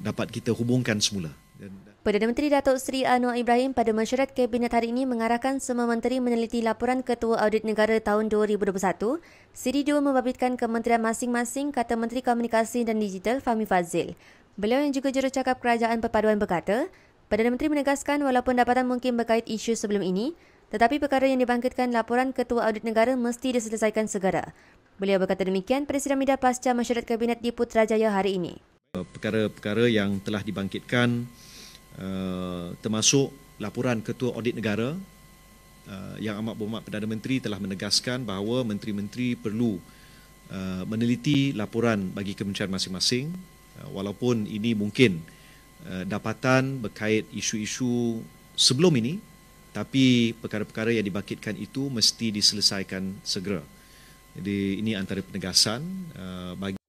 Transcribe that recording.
dapat kita hubungkan semula. Perdana Menteri Datuk Seri Anwar Ibrahim pada mesyuarat kabinet hari ini mengarahkan semua menteri meneliti laporan Ketua Audit Negara tahun 2021. Siri dua membabitkan kementerian masing-masing kata Menteri Komunikasi dan Digital Fahmi Fazil. Beliau yang juga jurucakap Kerajaan Perpaduan berkata, Perdana Menteri menegaskan walaupun dapatan mungkin berkait isu sebelum ini, tetapi perkara yang dibangkitkan laporan Ketua Audit Negara mesti diselesaikan segera. Beliau berkata demikian pada sidang Media pasca mesyuarat kabinet di Putrajaya hari ini. Eh, perkara-perkara yang telah dibangkitkan eh, termasuk laporan Ketua Audit Negara eh, yang amat berhormat Perdana Menteri telah menegaskan bahawa menteri-menteri perlu meneliti laporan bagi kementerian masing-masing walaupun ini mungkin dapatan berkait isu-isu sebelum ini tapi perkara-perkara yang dibangkitkan itu mesti diselesaikan segera. Jadi ini antara penegasan bagi